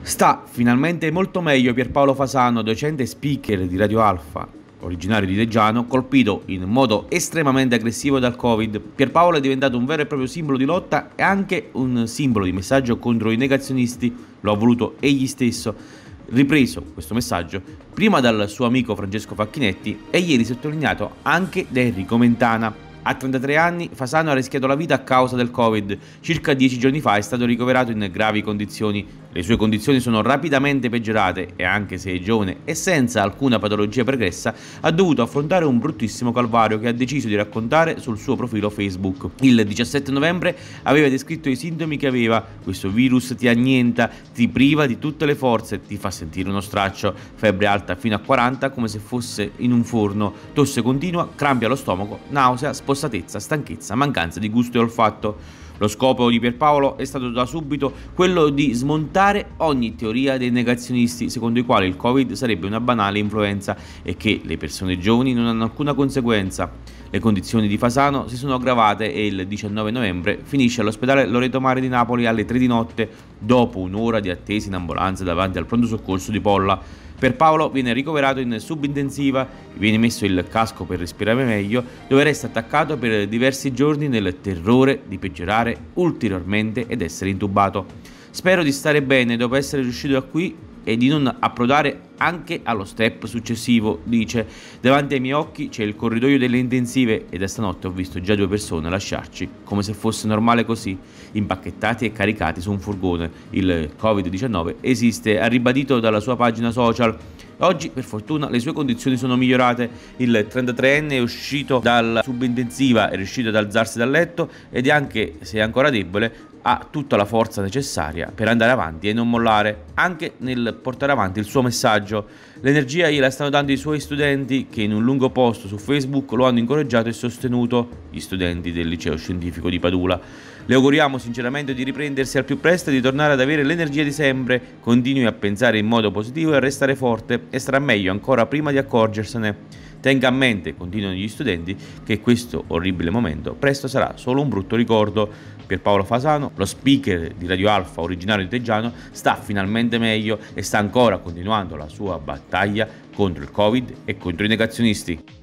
Sta finalmente molto meglio Pierpaolo Fasano, docente speaker di Radio Alfa, originario di Reggiano, colpito in modo estremamente aggressivo dal Covid. Pierpaolo è diventato un vero e proprio simbolo di lotta e anche un simbolo di messaggio contro i negazionisti, lo ha voluto egli stesso. Ripreso questo messaggio prima dal suo amico Francesco Facchinetti e ieri sottolineato anche da Enrico Mentana. A 33 anni Fasano ha rischiato la vita a causa del Covid. Circa 10 giorni fa è stato ricoverato in gravi condizioni. Le sue condizioni sono rapidamente peggiorate e anche se è giovane e senza alcuna patologia pregressa, ha dovuto affrontare un bruttissimo calvario che ha deciso di raccontare sul suo profilo Facebook. Il 17 novembre aveva descritto i sintomi che aveva. Questo virus ti annienta, ti priva di tutte le forze, ti fa sentire uno straccio, febbre alta fino a 40 come se fosse in un forno, tosse continua, crampi allo stomaco, nausea, spontanea spossatezza, stanchezza, mancanza di gusto e olfatto. Lo scopo di Pierpaolo è stato da subito quello di smontare ogni teoria dei negazionisti secondo i quali il Covid sarebbe una banale influenza e che le persone giovani non hanno alcuna conseguenza. Le condizioni di Fasano si sono aggravate e il 19 novembre finisce all'ospedale Loreto Mare di Napoli alle 3 di notte dopo un'ora di attesa in ambulanza davanti al pronto soccorso di Polla. Per Paolo viene ricoverato in subintensiva, viene messo il casco per respirare meglio, dove resta attaccato per diversi giorni nel terrore di peggiorare infiammare ulteriormente ed essere intubato. Spero di stare bene dopo essere riuscito a qui e di non approdare anche allo step successivo, dice. Davanti ai miei occhi c'è il corridoio delle intensive e da stanotte ho visto già due persone lasciarci, come se fosse normale così, impacchettati e caricati su un furgone. Il Covid-19 esiste, ha ribadito dalla sua pagina social. Oggi, per fortuna, le sue condizioni sono migliorate. Il 33enne è uscito dalla subintensiva, è riuscito ad alzarsi dal letto ed è anche, se è ancora debole, ha tutta la forza necessaria per andare avanti e non mollare, anche nel portare avanti il suo messaggio. L'energia gliela stanno dando i suoi studenti che in un lungo post su Facebook lo hanno incoraggiato e sostenuto, gli studenti del liceo scientifico di Padula. Le auguriamo sinceramente di riprendersi al più presto e di tornare ad avere l'energia di sempre, continui a pensare in modo positivo e a restare forte e sarà meglio ancora prima di accorgersene. Tenga a mente, continuano gli studenti, che questo orribile momento presto sarà solo un brutto ricordo. Pierpaolo Fasano, lo speaker di Radio Alfa originario di Teggiano, sta finalmente meglio e sta ancora continuando la sua battaglia contro il Covid e contro i negazionisti.